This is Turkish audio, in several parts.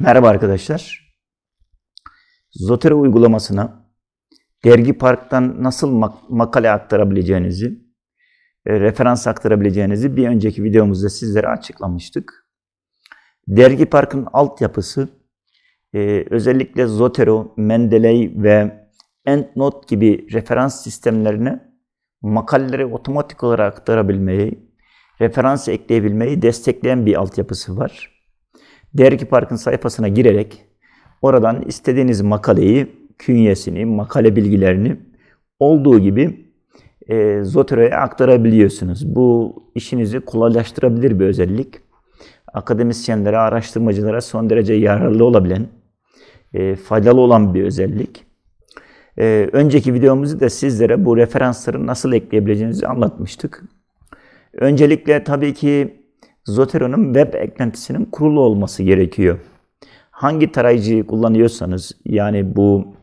Merhaba arkadaşlar. Zotero uygulamasına dergi parktan nasıl mak makale aktarabileceğinizi, e, referans aktarabileceğinizi bir önceki videomuzda sizlere açıklamıştık. Dergi parkın altyapısı e, özellikle Zotero, Mendeley ve EndNote gibi referans sistemlerine makaleleri otomatik olarak aktarabilmeyi, referans ekleyebilmeyi destekleyen bir altyapısı var. Dergi Park'ın sayfasına girerek oradan istediğiniz makaleyi, künyesini, makale bilgilerini olduğu gibi e, Zotero'ya aktarabiliyorsunuz. Bu işinizi kolaylaştırabilir bir özellik. Akademisyenlere, araştırmacılara son derece yararlı olabilen, e, faydalı olan bir özellik. E, önceki videomuzu da sizlere bu referansları nasıl ekleyebileceğinizi anlatmıştık. Öncelikle tabii ki Zotero'nun web eklentisinin kurulu olması gerekiyor. Hangi tarayıcıyı kullanıyorsanız yani bu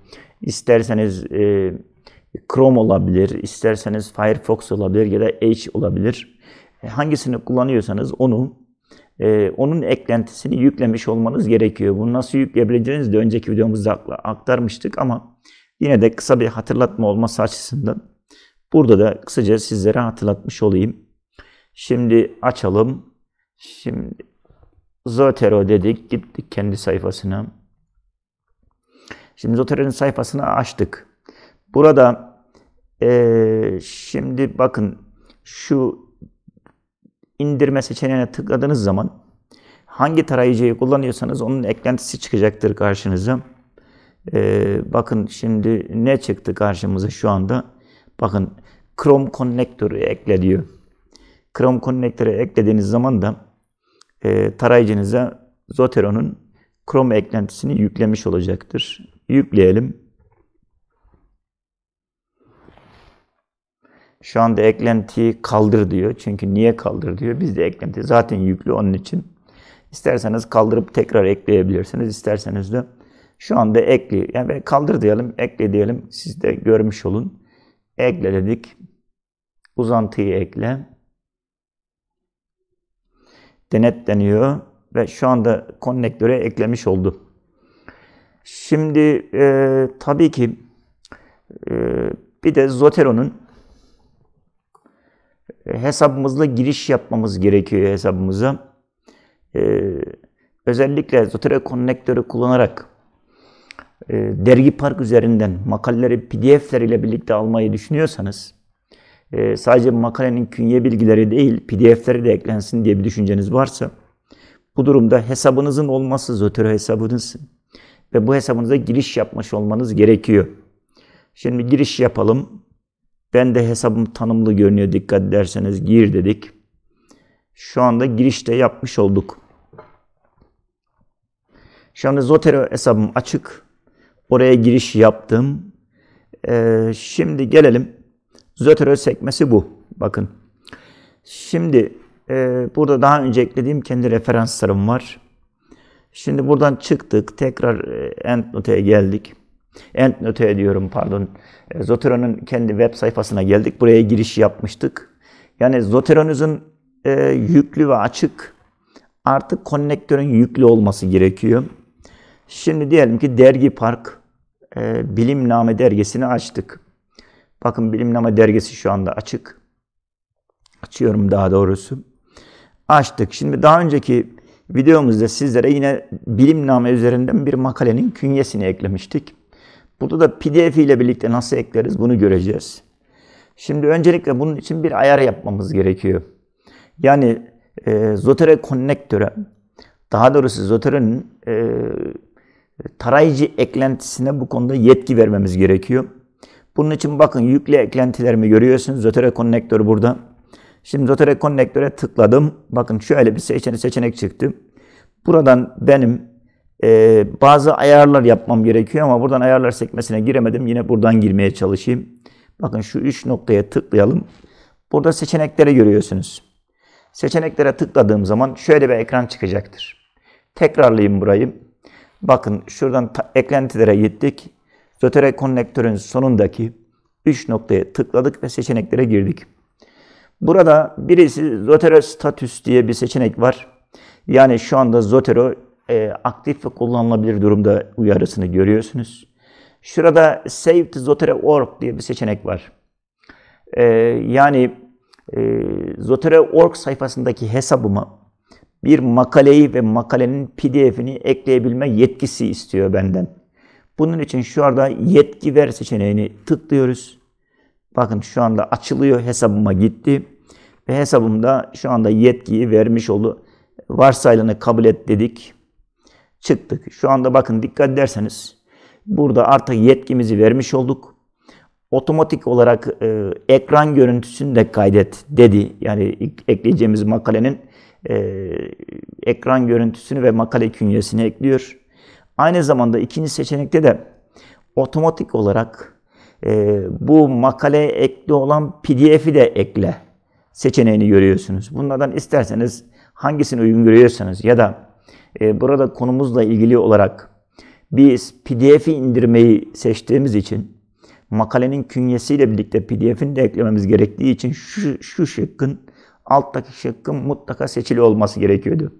isterseniz e, Chrome olabilir, isterseniz Firefox olabilir ya da Edge olabilir. E, hangisini kullanıyorsanız onu e, onun eklentisini yüklemiş olmanız gerekiyor. Bunu nasıl yükleyebileceğinizi de önceki videomuzda aktarmıştık ama yine de kısa bir hatırlatma olması açısından burada da kısaca sizlere hatırlatmış olayım. Şimdi açalım. Şimdi Zotero dedik. Gittik kendi sayfasına. Şimdi Zotero'nun sayfasını açtık. Burada e, şimdi bakın şu indirme seçeneğine tıkladığınız zaman hangi tarayıcıyı kullanıyorsanız onun eklentisi çıkacaktır karşınıza. Ee, bakın şimdi ne çıktı karşımıza şu anda? Bakın Chrome Connector'ı ekle diyor. Chrome Connector'ı eklediğiniz zaman da e, tarayıcınıza Zotero'nun Chrome eklentisini yüklemiş olacaktır. Yükleyelim. Şu anda eklentiyi kaldır diyor. Çünkü niye kaldır diyor. Biz de eklenti zaten yüklü onun için. İsterseniz kaldırıp tekrar ekleyebilirsiniz. İsterseniz de şu anda ekle. Yani kaldır diyelim, ekle diyelim. Siz de görmüş olun. Ekle dedik. Uzantıyı ekle denetleniyor ve şu anda konnektöre eklemiş oldu. Şimdi e, tabii ki e, bir de Zotero'nun e, hesabımızla giriş yapmamız gerekiyor hesabımıza. E, özellikle Zotero konnektörü kullanarak e, dergi park üzerinden makalleri pdf'ler ile birlikte almayı düşünüyorsanız e, sadece makalenin künye bilgileri değil pdf'leri de eklensin diye bir düşünceniz varsa bu durumda hesabınızın olması zotero hesabınız ve bu hesabınıza giriş yapmış olmanız gerekiyor. Şimdi giriş yapalım. Ben de hesabım tanımlı görünüyor dikkat ederseniz gir dedik. Şu anda girişte yapmış olduk. Şu anda Zotero hesabım açık. Oraya giriş yaptım. Ee, şimdi gelelim Zötero sekmesi bu. Bakın. Şimdi e, burada daha önce eklediğim kendi referanslarım var. Şimdi buradan çıktık. Tekrar e, EndNote'ye geldik. EndNote'ye diyorum pardon. E, Zotero'nun kendi web sayfasına geldik. Buraya giriş yapmıştık. Yani Zotero'nuzun e, yüklü ve açık artık konnektörün yüklü olması gerekiyor. Şimdi diyelim ki Dergi Park e, Bilimname dergisini açtık. Bakın Bilimnama dergisi şu anda açık. Açıyorum daha doğrusu. Açtık. Şimdi daha önceki videomuzda sizlere yine Bilimnama üzerinden bir makalenin künyesini eklemiştik. Burada da pdf ile birlikte nasıl ekleriz bunu göreceğiz. Şimdi öncelikle bunun için bir ayar yapmamız gerekiyor. Yani e, Zotere konnektörü, daha doğrusu Zotero'nun e, tarayıcı eklentisine bu konuda yetki vermemiz gerekiyor. Bunun için bakın yükle eklentilerimi görüyorsunuz. Zotero konnektörü burada. Şimdi Zotero konnektöre tıkladım. Bakın şöyle bir seçenek, seçenek çıktı. Buradan benim e, bazı ayarlar yapmam gerekiyor ama buradan ayarlar sekmesine giremedim. Yine buradan girmeye çalışayım. Bakın şu üç noktaya tıklayalım. Burada seçenekleri görüyorsunuz. Seçeneklere tıkladığım zaman şöyle bir ekran çıkacaktır. Tekrarlayayım burayı. Bakın şuradan eklentilere gittik. Zotero konnektörün sonundaki 3 noktaya tıkladık ve seçeneklere girdik. Burada birisi Zotero Status diye bir seçenek var. Yani şu anda Zotero e, aktif ve kullanılabilir durumda uyarısını görüyorsunuz. Şurada Save to Zotero Org diye bir seçenek var. E, yani e, Zotero Org sayfasındaki hesabıma bir makaleyi ve makalenin PDF'ini ekleyebilme yetkisi istiyor benden. Bunun için şu anda yetki ver seçeneğini tıklıyoruz. Bakın şu anda açılıyor hesabıma gitti. Ve hesabımda şu anda yetkiyi vermiş oldu. Varsayılanı kabul et dedik. Çıktık. Şu anda bakın dikkat ederseniz burada artık yetkimizi vermiş olduk. Otomatik olarak e, ekran görüntüsünü de kaydet dedi. Yani ekleyeceğimiz makalenin e, ekran görüntüsünü ve makale künyesini ekliyor. Aynı zamanda ikinci seçenekte de otomatik olarak e, bu makaleye ekli olan pdf'i de ekle seçeneğini görüyorsunuz. Bunlardan isterseniz hangisini uygun görüyorsanız ya da e, burada konumuzla ilgili olarak biz pdf'i indirmeyi seçtiğimiz için makalenin künyesiyle birlikte pdf'ini de eklememiz gerektiği için şu, şu şıkkın alttaki şıkkın mutlaka seçili olması gerekiyordu.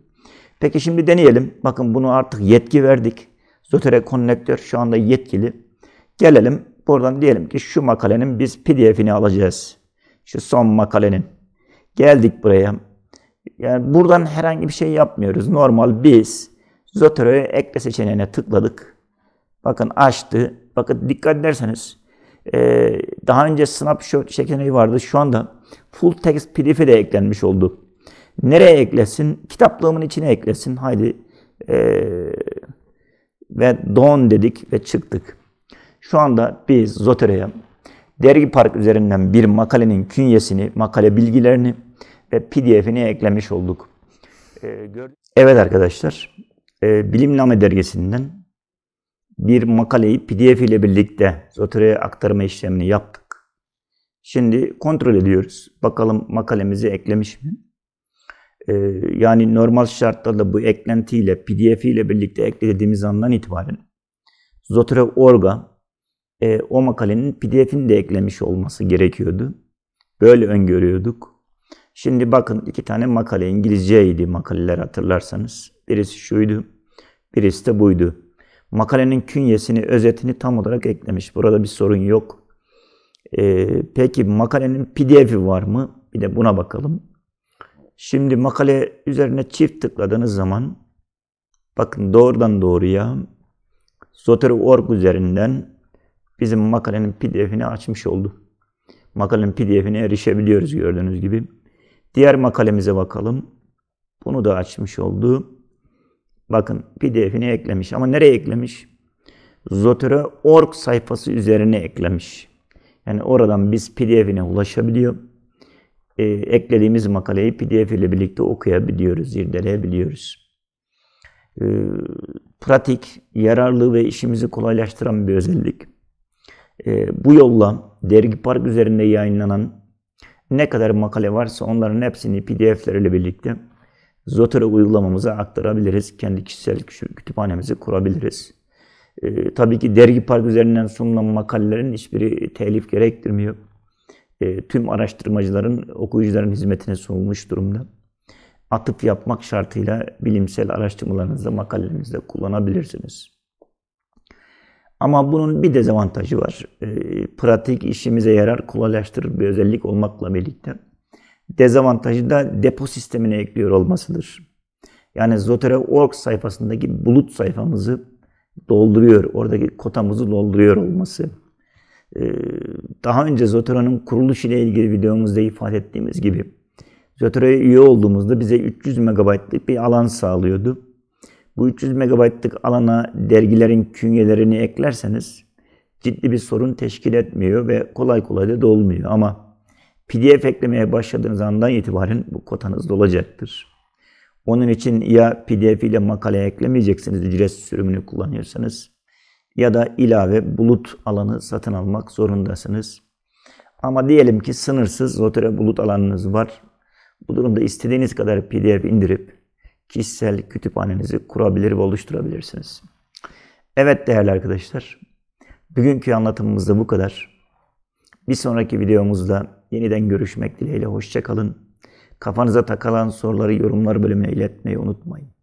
Peki şimdi deneyelim. Bakın bunu artık yetki verdik. Zotere konnektör şu anda yetkili. Gelelim buradan diyelim ki şu makalenin biz pdf'ini alacağız. Şu son makalenin. Geldik buraya. Yani buradan herhangi bir şey yapmıyoruz. Normal biz Zotero'ya ekle seçeneğine tıkladık. Bakın açtı. Bakın dikkat ederseniz e, daha önce snapshot seçeneği vardı. Şu anda full text PDF'e de eklenmiş oldu. Nereye eklesin? Kitaplığımın içine eklesin. Haydi e, ve don dedik ve çıktık. Şu anda biz Zotere'ye dergi park üzerinden bir makalenin künyesini, makale bilgilerini ve pdf'ini eklemiş olduk. E, evet arkadaşlar, e, Bilimname dergisinden bir makaleyi pdf ile birlikte Zotere'ye aktarma işlemini yaptık. Şimdi kontrol ediyoruz. Bakalım makalemizi eklemiş mi? Ee, yani normal şartlarda bu eklentiyle, pdf ile birlikte eklediğimiz andan itibaren Zoterev Orga e, o makalenin pdf'ini de eklemiş olması gerekiyordu. Böyle öngörüyorduk. Şimdi bakın iki tane makale İngilizceydi makaleler hatırlarsanız. Birisi şuydu, birisi de buydu. Makalenin künyesini, özetini tam olarak eklemiş. Burada bir sorun yok. Ee, peki makalenin pdf'i var mı? Bir de buna bakalım. Şimdi makale üzerine çift tıkladığınız zaman bakın doğrudan doğruya Zotero.org üzerinden bizim makalenin pdf'ini açmış oldu. Makalenin pdf'ine erişebiliyoruz gördüğünüz gibi. Diğer makalemize bakalım. Bunu da açmış oldu. Bakın pdf'ini eklemiş ama nereye eklemiş? Zotero.org sayfası üzerine eklemiş. Yani oradan biz pdf'ine ulaşabiliyor e, eklediğimiz makaleyi pdf ile birlikte okuyabiliyoruz, irdeleyebiliyoruz. E, pratik, yararlı ve işimizi kolaylaştıran bir özellik. E, bu yolla Dergi Park üzerinde yayınlanan ne kadar makale varsa onların hepsini pdf'ler ile birlikte Zotero uygulamamıza aktarabiliriz. Kendi kişisel kütüphanemizi kurabiliriz. E, tabii ki Dergi Park üzerinden sunulan makalelerin hiçbiri telif gerektirmiyor. E, tüm araştırmacıların, okuyucuların hizmetine sunulmuş durumda. atıp yapmak şartıyla bilimsel araştırmalarınızda, makalelerinizde kullanabilirsiniz. Ama bunun bir dezavantajı var. E, pratik işimize yarar, kolaylaştırır bir özellik olmakla birlikte. Dezavantajı da depo sistemine ekliyor olmasıdır. Yani Zotero.org sayfasındaki bulut sayfamızı dolduruyor, oradaki kotamızı dolduruyor olması. Ee, daha önce Zotero'nun kuruluş ile ilgili videomuzda ifade ettiğimiz gibi Zotero'ya üye olduğumuzda bize 300 MB'lık bir alan sağlıyordu. Bu 300 MB'lık alana dergilerin künyelerini eklerseniz ciddi bir sorun teşkil etmiyor ve kolay kolay da dolmuyor ama PDF eklemeye başladığınız andan itibaren bu kotanız dolacaktır. Onun için ya PDF ile makale eklemeyeceksiniz ücretsiz sürümünü kullanıyorsanız ya da ilave bulut alanı satın almak zorundasınız. Ama diyelim ki sınırsız Zotero bulut alanınız var. Bu durumda istediğiniz kadar PDF indirip kişisel kütüphanenizi kurabilir ve oluşturabilirsiniz. Evet değerli arkadaşlar, bugünkü anlatımımız da bu kadar. Bir sonraki videomuzda yeniden görüşmek dileğiyle hoşçakalın. Kafanıza takılan soruları yorumlar bölümüne iletmeyi unutmayın.